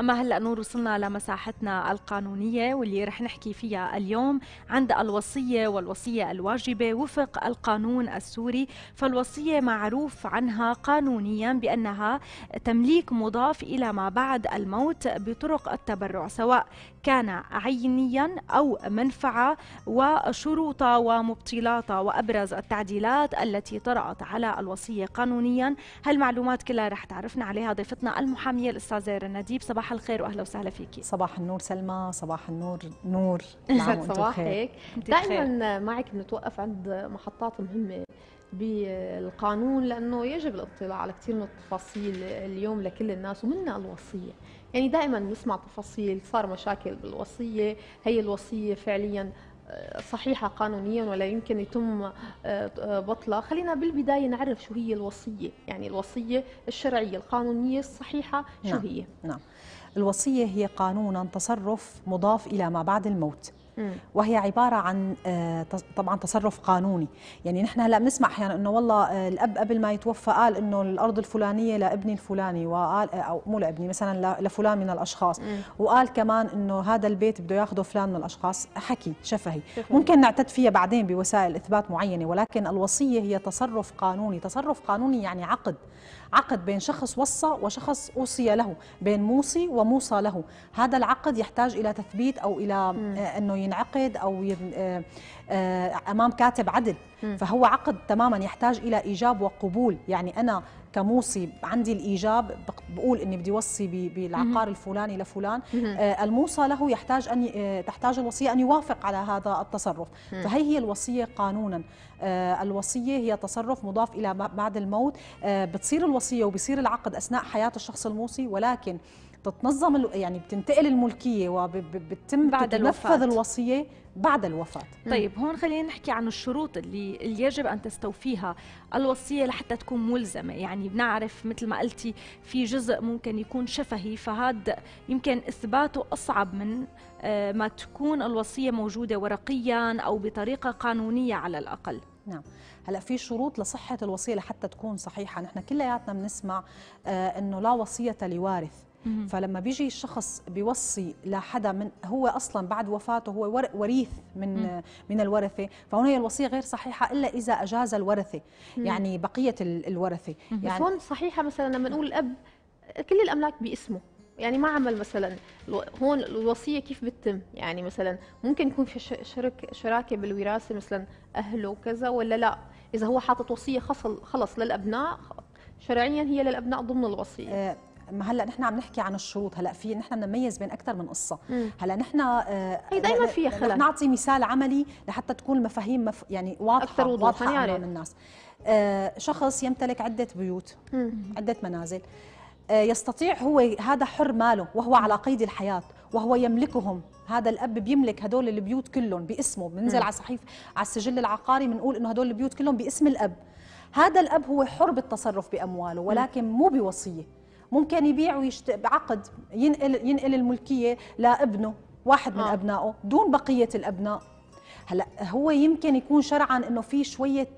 أما هلأ نور وصلنا لمساحتنا القانونية واللي رح نحكي فيها اليوم عند الوصية والوصية الواجبة وفق القانون السوري فالوصية معروف عنها قانونيا بأنها تمليك مضاف إلى ما بعد الموت بطرق التبرع سواء كان عينيا أو منفعة وشروطا ومبطلاتا وأبرز التعديلات التي طرأت على الوصية قانونيا هالمعلومات كلها رح تعرفنا عليها ضيفتنا المحامية الأستاذة رنا ديب صباح الخير وأهلا وسهلا فيكي صباح النور سلمى صباح النور نور صباحك نعم، دائما معك بنتوقف عند محطات مهمة بالقانون لانه يجب الاطلاع على كثير من التفاصيل اليوم لكل الناس ومنها الوصيه يعني دائما نسمع تفاصيل صار مشاكل بالوصية هي الوصية فعليا آه، صحيحة قانونيا ولا يمكن يتم آه، آه، بطلها خلينا بالبداية نعرف شو هي الوصية يعني الوصية الشرعية القانونية الصحيحة شو نعم. هي نعم الوصية هي قانونا تصرف مضاف إلى ما بعد الموت وهي عباره عن آه، طبعا تصرف قانوني يعني نحن هلا بنسمع احيانا انه والله آه، الاب قبل ما يتوفى قال انه الارض الفلانيه لابني الفلاني وقال آه، او مو لابني مثلا لفلان من الاشخاص وقال كمان انه هذا البيت بده ياخذه فلان من الاشخاص حكي شفهي ممكن نعتد فيها بعدين بوسائل اثبات معينه ولكن الوصيه هي تصرف قانوني تصرف قانوني يعني عقد عقد بين شخص وصى وشخص اوصي له بين موصي وموصى له هذا العقد يحتاج الى تثبيت او الى انه ينعقد او آه، آه، امام كاتب عدل فهو عقد تماما يحتاج الى ايجاب وقبول يعني انا كموصي عندي الايجاب بقول اني بدي وصي بالعقار الفلاني لفلان آه، الموصى له يحتاج ان تحتاج الوصيه ان يوافق على هذا التصرف فهي هي الوصيه قانونا الوصيه هي تصرف مضاف الى بعد الموت بتصير الوصيه وبصير العقد اثناء حياه الشخص الموصي ولكن تتنظم يعني بتنتقل الملكيه وبتتم بعد الوفاه الوصيه بعد الوفاه طيب هون خلينا نحكي عن الشروط اللي, اللي يجب ان تستوفيها الوصيه لحتى تكون ملزمه يعني بنعرف مثل ما قلتي في جزء ممكن يكون شفهي فهذا يمكن اثباته اصعب من آه، ما تكون الوصيه موجوده ورقيا او بطريقه قانونيه على الاقل نعم هلا في شروط لصحه الوصيه لحتى تكون صحيحه نحن كلياتنا بنسمع آه، انه لا وصيه لوارث فلما بيجي الشخص بيوصي لحدا من هو اصلا بعد وفاته هو وريث من من الورثه فهون هي الوصيه غير صحيحه الا اذا اجاز الورثه يعني بقيه الورثه يعني بس هون صحيحه مثلا لما نقول الاب كل الاملاك باسمه يعني ما عمل مثلا هون الوصيه كيف بتتم يعني مثلا ممكن يكون في شرك شراكه بالوراثه مثلا اهله وكذا ولا لا اذا هو حاطط وصيه خلص للابناء شرعيا هي للابناء ضمن الوصيه آه، ما هلا نحن عم نحكي عن الشروط هلا في نحن بنميز بين اكثر من قصه هلا نحن آه، هي دائما في خلل نعطي مثال عملي لحتى تكون المفاهيم مف... يعني واضحه أكثر واضحه يعني. من الناس آه، شخص يمتلك عده بيوت مم. عده منازل آه، يستطيع هو هذا حر ماله وهو على قيد الحياة وهو يملكهم هذا الأب بيملك هدول البيوت كلهم باسمه بنزل على صحيف على السجل العقاري بنقول إنه هدول البيوت كلهم باسم الأب هذا الأب هو حر بالتصرف بأمواله ولكن مو بوصية ممكن يبيع ويشت... بعقد ينقل ينقل الملكيه لابنه واحد من آه. ابنائه دون بقيه الابناء هلا هو يمكن يكون شرعا انه في شويه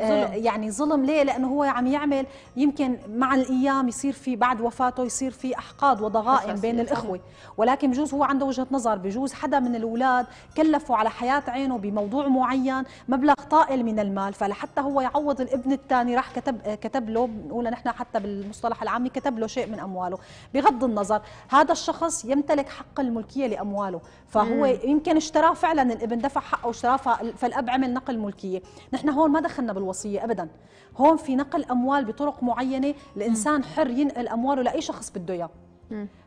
آه، ظلم. يعني ظلم ليه لانه هو عم يعمل يمكن مع الايام يصير في بعد وفاته يصير في احقاد وضغائن بين آه. الاخوه ولكن بجوز هو عنده وجهه نظر بجوز حدا من الاولاد كلفه على حياه عينه بموضوع معين مبلغ طائل من المال فلحتى هو يعوض الابن الثاني راح كتب آه، كتب له بنقول نحن حتى بالمصطلح العامي كتب له شيء من امواله بغض النظر هذا الشخص يمتلك حق الملكيه لامواله فهو مم. يمكن اشتراه فعلا الابن دفع حقه واشتراه فالاب عمل نقل ملكيه نحن هون ما دخلنا بالوضع الوصيه ابدا هون في نقل اموال بطرق معينه الانسان حر ينقل امواله لاي شخص بده اياه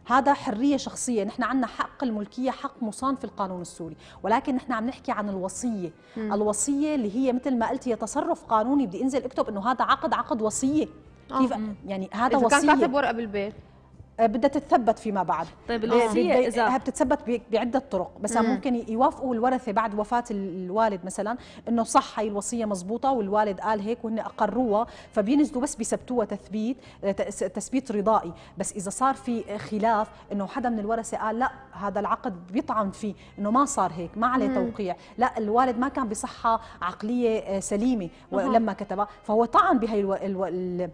هذا حريه شخصيه نحن عندنا حق الملكيه حق مصان في القانون السوري ولكن نحن عم نحكي عن الوصيه مم. الوصيه اللي هي مثل ما قلت هي تصرف قانوني بدي انزل اكتب انه هذا عقد عقد وصيه آه. كيف يعني هذا وصيه كان كاتب ورقه بالبيت آه، بدها تتثبت فيما بعد طيب آه، الوصيه اذا بتتثبت بعده طرق مثلا مم. ممكن يوافقوا الورثه بعد وفاه الوالد مثلا انه صح هي الوصيه مزبوطه والوالد قال هيك وهن اقروها فبينزلوا بس بيثبتوها تثبيت آه، تثبيت رضائي بس اذا صار في خلاف انه حدا من الورثه قال لا هذا العقد بيطعن فيه انه ما صار هيك ما عليه توقيع لا الوالد ما كان بصحه عقليه سليمه لما كتبها فهو طعن بهي الو... الو...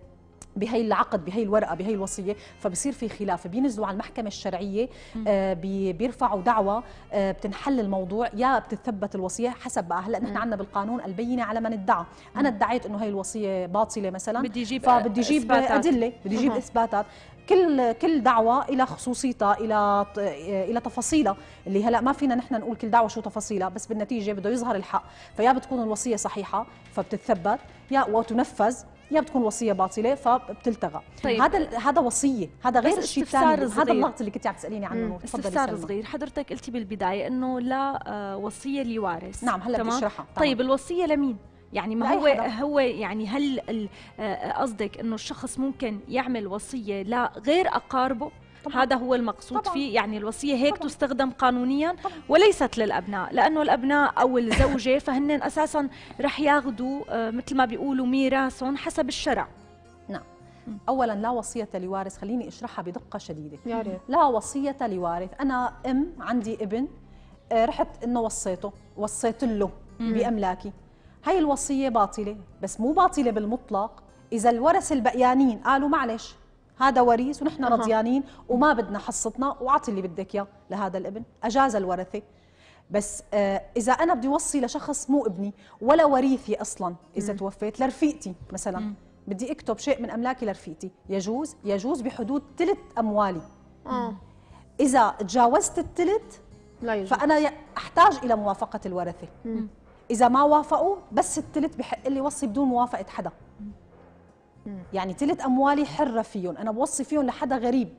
بهي العقد بهي الورقه بهي الوصيه فبصير في خلاف بينزلوا على المحكمه الشرعيه آه بيرفعوا دعوى آه بتنحل الموضوع يا بتثبت الوصيه حسب بقى هلا نحن عندنا بالقانون البينه على من ادعى انا ادعيت انه هي الوصيه باطله مثلا بدي اجيب فبدي اجيب ادله بدي اجيب اثباتات كل كل دعوه الى خصوصيتها الى الى تفاصيلها اللي هلا ما فينا نحن نقول كل دعوه شو تفاصيلها بس بالنتيجه بده يظهر الحق فيا بتكون الوصيه صحيحه فبتتثبت يا وتنفذ يا بتكون وصيه باطله فبتلتغى طيب. هذا هذا وصيه هذا غير الشيء الثاني هذا اللغط اللي كنت عم تساليني عنه تفضلي استفسار صغير حضرتك قلتي بالبدايه انه لا آه، وصيه لوارث نعم هلا بتشرحها طيب الوصيه لمين يعني ما هو حدا. هو يعني هل آه، قصدك انه الشخص ممكن يعمل وصيه لغير اقاربه طبعا. هذا هو المقصود طبعا. فيه يعني الوصية هيك طبعا. تستخدم قانونيا طبعا. وليست للأبناء لأنه الأبناء أو الزوجة فهن أساسا رح ياخذوا آه، مثل ما بيقولوا ميراثهم حسب الشرع نعم اولا لا وصيه لوارث خليني اشرحها بدقه شديده يا ريت لا وصيه لوارث انا ام عندي ابن آه، رحت انه وصيته وصيت له باملاكي هاي الوصيه باطله بس مو باطله بالمطلق اذا الورث البقيانين قالوا معلش هذا وريث ونحن أه. رضيانين وما بدنا حصتنا واعطي اللي بدك اياه لهذا الابن اجاز الورثه بس آه اذا انا بدي وصي لشخص مو ابني ولا وريثي اصلا اذا م. توفيت لرفيقتي مثلا م. بدي اكتب شيء من املاكي لرفيقتي يجوز يجوز بحدود ثلث اموالي آه. اذا تجاوزت الثلث لا يجوز فانا احتاج الى موافقه الورثه م. اذا ما وافقوا بس الثلث بحق لي وصي بدون موافقه حدا يعني ثلث اموالي حره فيهم انا بوصي فيهم لحدا غريب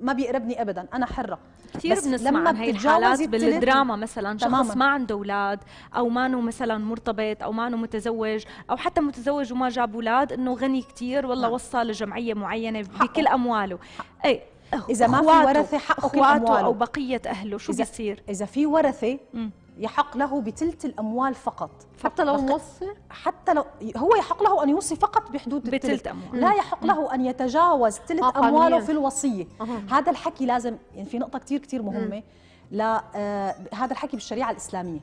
ما بيقربني ابدا انا حره كثير بنسمع لما عن هي الحالات بالدراما مثلا شخص ما عنده اولاد او انه مثلا مرتبط او انه متزوج او حتى متزوج وما جاب اولاد انه غني كثير والله نعم. وصى لجمعيه معينه حقه. بكل امواله اي اذا ما في ورثه حقه اخواته او بقيه اهله شو إذا بيصير اذا في ورثه يحق له بتلت الاموال فقط حتى لو موصي حتى لو هو يحق له ان يوصي فقط بحدود بتلت أموال. لا يحق له ان يتجاوز تلت آه امواله في الوصيه أه. هذا الحكي لازم يعني في نقطه كثير كثير مهمه لا آه هذا الحكي بالشريعه الاسلاميه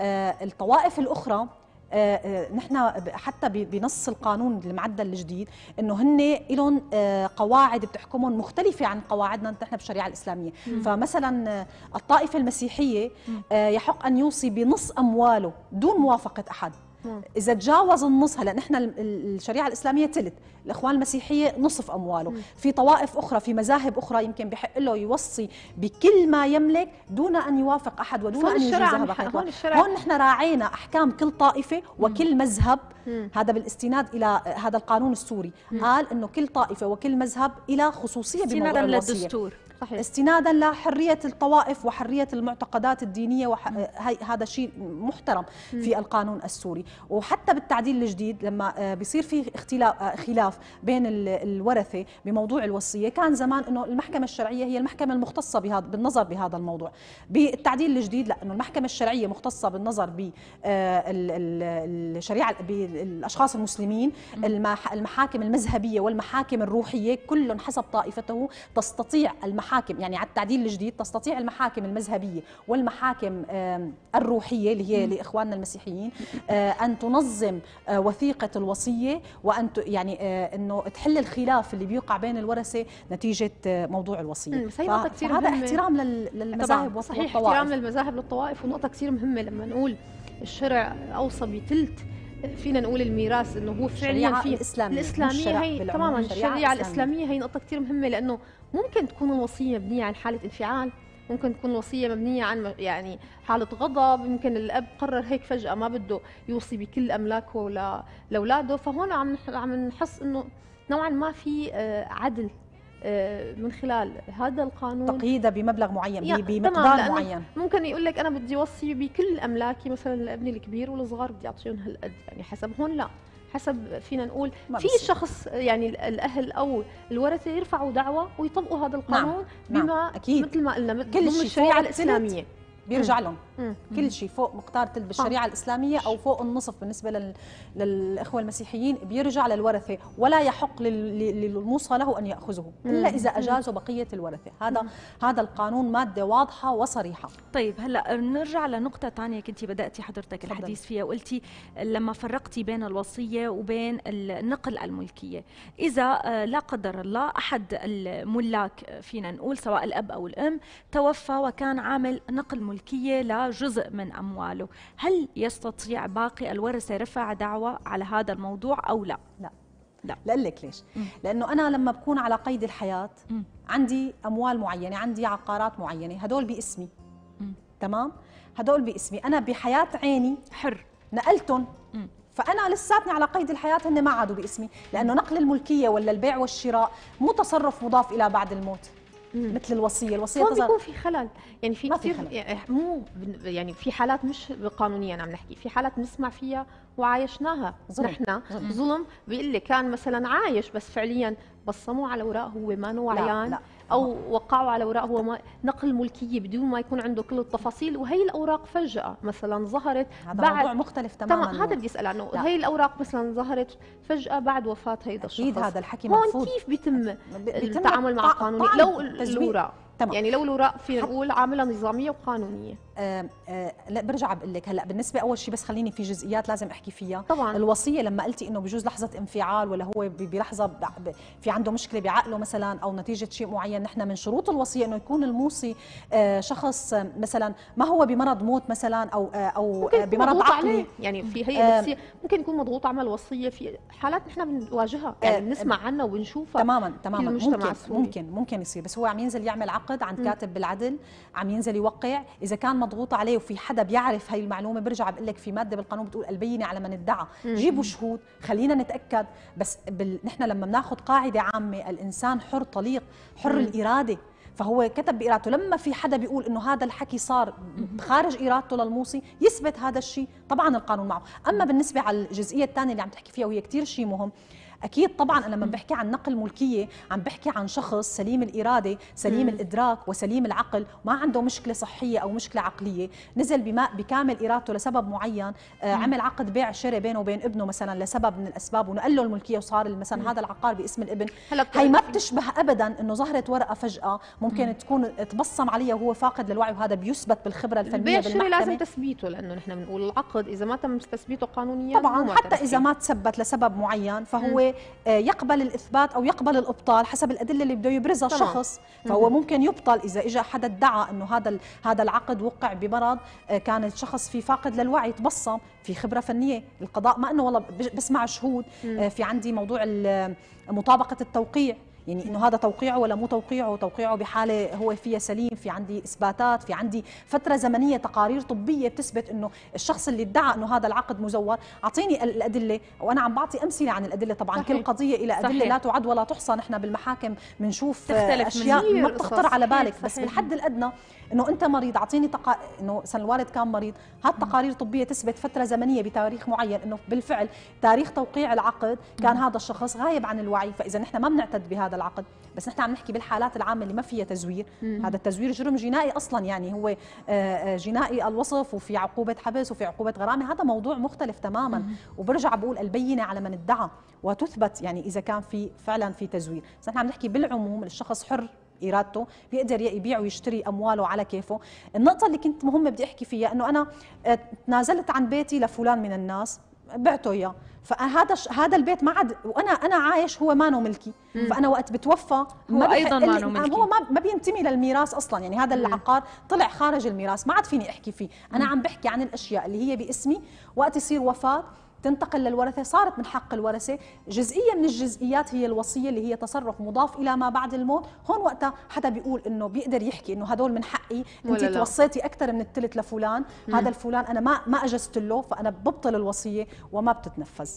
آه الطوائف الاخرى آه، آه، نحن حتى بنص القانون المعدل الجديد انه هن لهم آه، قواعد بتحكمهم مختلفه عن قواعدنا نحن بالشريعه الاسلاميه مم. فمثلا الطائفه المسيحيه يحق ان يوصي بنص امواله دون موافقه احد اذا تجاوز النص هلا نحن الشريعه الاسلاميه ثلث الاخوان المسيحيه نصف امواله مم. في طوائف اخرى في مذاهب اخرى يمكن بحق له يوصي بكل ما يملك دون ان يوافق احد ودون ان يجوز احد هون, هون نحن راعينا احكام كل طائفه وكل مذهب مم. هذا بالاستناد الى هذا القانون السوري مم. قال انه كل طائفه وكل مذهب الى خصوصيه بموضوع الوصيه للدستور صحيح. استنادا لحريه الطوائف وحريه المعتقدات الدينيه وح... آه، هذا شيء محترم م. في القانون السوري وحتى بالتعديل الجديد لما آه، بيصير في اختلاف آه، خلاف بين الورثه بموضوع الوصيه كان زمان انه المحكمه الشرعيه هي المحكمه المختصه بهذا بالنظر بهذا الموضوع بالتعديل الجديد لا انه المحكمه الشرعيه مختصه بالنظر ب الشريعه بالاشخاص المسلمين المحاكم المذهبيه والمحاكم الروحيه كل حسب طائفته تستطيع المحاكم المحاكم يعني على التعديل الجديد تستطيع المحاكم المذهبية والمحاكم الروحية اللي هي لإخواننا المسيحيين آه، أن تنظم آه، وثيقة الوصية وأن يعني آه، أنه تحل الخلاف اللي بيقع بين الورثة نتيجة موضوع الوصية هذا احترام للمذاهب والطوائف صحيح احترام للمذاهب للطوائف ونقطة كثير مهمة لما نقول الشرع أوصى بثلث فينا نقول الميراث انه هو فعليا في الاسلام الاسلاميه هي تماما الشريعه الاسلاميه هي نقطه كثير مهمه لانه ممكن تكون الوصيه مبنيه عن حاله انفعال ممكن تكون الوصيه مبنيه عن يعني حاله غضب يمكن الاب قرر هيك فجاه ما بده يوصي بكل املاكه لاولاده فهون عم عم نحس انه نوعا ما في آه، عدل آه، من خلال هذا القانون تقييده بمبلغ معين بمقدار معين ممكن يقول لك انا بدي اوصي بكل املاكي مثلا لابني الكبير والصغار بدي اعطيهم هالقد يعني حسب هون لا حسب فينا نقول في شخص يعني الاهل او الورثه يرفعوا دعوه ويطبقوا هذا نعم، القانون نعم. بما نعم. أكيد. مثل ما قلنا كل الشريعه الاسلاميه بيرجع لهم كل شيء فوق مقدار بالشريعه الشريعه آه. الاسلاميه او فوق النصف بالنسبه لل... للاخوه المسيحيين بيرجع للورثه ولا يحق لل... للموصى له ان ياخذه الا اذا اجازوا بقيه الورثه هذا هذا القانون ماده واضحه وصريحه طيب هلا نرجع لنقطه ثانيه كنت بداتي حضرتك الحديث فيها وقلتي لما فرقتي بين الوصيه وبين النقل الملكيه اذا آه، لا قدر الله احد الملاك فينا نقول سواء الاب او الام توفى وكان عامل نقل ملكيه الملكية لجزء من أمواله هل يستطيع باقي الورثة رفع دعوى على هذا الموضوع أو لا؟ لا لا لأقول لك ليش مم. لأنه أنا لما بكون على قيد الحياة مم. عندي أموال معينة عندي عقارات معينة هدول باسمي مم. تمام هدول باسمي أنا بحياة عيني حر نقلتهم فانا لساتني على قيد الحياه هن ما عادوا باسمي لانه نقل الملكيه ولا البيع والشراء مو تصرف مضاف الى بعد الموت مثل الوصيه الوصيه هون بيكون في خلل يعني في كثير يعني مو يعني في حالات مش قانونيا عم نحكي في حالات بنسمع فيها وعايشناها ظلم. نحن ظلم, ظلم بيقول لي كان مثلا عايش بس فعليا بصموه على اوراق هو ما لا, لا. او وقعوا على اوراق هو ما نقل ملكيه بدون ما يكون عنده كل التفاصيل وهي الاوراق فجاه مثلا ظهرت هذا بعد موضوع مختلف تماما تمام هذا بدي اسال عنه هي الاوراق مثلا ظهرت فجاه بعد وفاه هيدا الشخص اكيد هذا الحكي هون كيف بيتم التعامل مع القانون لو الاوراق تمام يعني لو الوراق في نقول عامله نظاميه وقانونيه آه آه لا برجع بقول لك هلا بالنسبه اول شيء بس خليني في جزئيات لازم احكي فيها طبعا الوصيه لما قلتي انه بجوز لحظه انفعال ولا هو بلحظه في عنده مشكله بعقله مثلا او نتيجه شيء معين نحن من شروط الوصيه انه يكون الموصي آه شخص مثلا ما هو بمرض موت مثلا او آه، او آه، بمرض عقلي عليه. يعني في هي آه، الوصيه ممكن يكون مضغوط عمل وصيه في حالات نحن بنواجهها يعني بنسمع عنها وبنشوفها تماما تماما ممكن السوري. ممكن ممكن يصير بس هو عم ينزل يعمل عقد عقد عند كاتب بالعدل عم ينزل يوقع اذا كان مضغوط عليه وفي حدا بيعرف هي المعلومه برجع بقول لك في ماده بالقانون بتقول البينه على من ادعى جيبوا شهود خلينا نتاكد بس بال... نحن لما بناخذ قاعده عامه الانسان حر طليق حر مم. الاراده فهو كتب بإرادته لما في حدا بيقول انه هذا الحكي صار خارج إرادته للموصي يثبت هذا الشيء طبعا القانون معه أما بالنسبة على الجزئية الثانية اللي عم تحكي فيها وهي كثير شيء مهم اكيد طبعا انا لما بحكي عن نقل ملكيه عم بحكي عن شخص سليم الاراده سليم الادراك وسليم العقل ما عنده مشكله صحيه او مشكله عقليه نزل بماء بكامل ارادته لسبب معين آه عمل عقد بيع شراء بينه وبين ابنه مثلا لسبب من الاسباب ونقل له الملكيه وصار مثلا هذا العقار باسم الابن هي ما بتشبه ابدا انه ظهرت ورقه فجاه ممكن تكون تبصم عليها وهو فاقد للوعي وهذا بيثبت بالخبره الفنيه بالمحكمه لازم تثبيته لانه نحن بنقول العقد اذا ما تم تثبيته قانونيا طبعا حتى تثبيت. اذا ما تثبت لسبب معين فهو آه، يقبل الاثبات او يقبل الابطال حسب الادله اللي بده يبرزها طبعا. الشخص فهو ممكن يبطل اذا اجى حدا ادعى انه هذا هذا العقد وقع بمرض آه، كان الشخص في فاقد للوعي تبصم في خبره فنيه القضاء ما انه والله بسمع شهود آه، في عندي موضوع مطابقه التوقيع يعني انه هذا توقيعه ولا مو توقيعه توقيعه بحاله هو فيها سليم في عندي اثباتات في عندي فتره زمنيه تقارير طبيه بتثبت انه الشخص اللي ادعى انه هذا العقد مزور اعطيني الادله وانا عم بعطي امثله عن الادله طبعا صحيح. كل قضيه الى ادله صحيح. لا تعد ولا تحصى نحن بالمحاكم بنشوف اشياء ما بتخطر على بالك صحيح. بس بالحد الادنى انه انت مريض اعطيني تقا... انه سن الوالد كان مريض هات تقارير طبيه تثبت فتره زمنيه بتاريخ معين انه بالفعل تاريخ توقيع العقد كان هذا الشخص غايب عن الوعي فاذا نحن ما بنعتد بهذا العقد بس نحن عم نحكي بالحالات العامه اللي ما فيها تزوير مم. هذا التزوير جرم جنائي اصلا يعني هو آه، آه، جنائي الوصف وفي عقوبه حبس وفي عقوبه غرامه هذا موضوع مختلف تماما مم. وبرجع بقول البينه على من ادعى وتثبت يعني اذا كان في فعلا في تزوير بس نحن عم نحكي بالعموم الشخص حر ارادته بيقدر يبيع ويشتري امواله على كيفه النقطه اللي كنت مهمه بدي احكي فيها انه انا آه، تنازلت عن بيتي لفلان من الناس بعته اياه فهذا هذا البيت ما عاد وانا انا عايش هو ما ملكي فانا وقت بتوفى هو ما ايضا ما ملكي هو ما, ما بينتمي للميراث اصلا يعني هذا العقار طلع خارج الميراث ما عاد فيني احكي فيه انا عم بحكي عن الاشياء اللي هي باسمي وقت يصير وفاه تنتقل للورثه صارت من حق الورثه جزئيه من الجزئيات هي الوصيه اللي هي تصرف مضاف الى ما بعد الموت هون وقتها حدا بيقول انه بيقدر يحكي انه هدول من حقي انت توصيتي اكثر من الثلث لفلان مم. هذا الفلان انا ما ما اجزت له فانا ببطل الوصيه وما بتتنفذ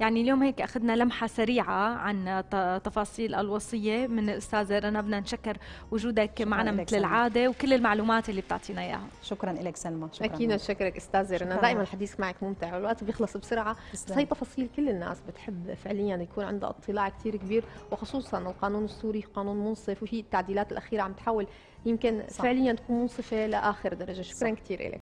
يعني اليوم هيك اخذنا لمحه سريعه عن تفاصيل الوصيه من الاستاذه رنا بدنا نشكر وجودك معنا مثل العاده وكل المعلومات اللي بتعطينا اياها شكرا لك سلمى شكرا اكيد شكرك استاذه رنا دائما الحديث معك ممتع والوقت بيخلص بسرعه بس هي تفاصيل كل الناس بتحب فعليا يكون عندها اطلاع كثير كبير وخصوصا القانون السوري قانون منصف وهي التعديلات الاخيره عم تحاول يمكن صح. فعليا تكون منصفه لاخر درجه شكرا كثير لك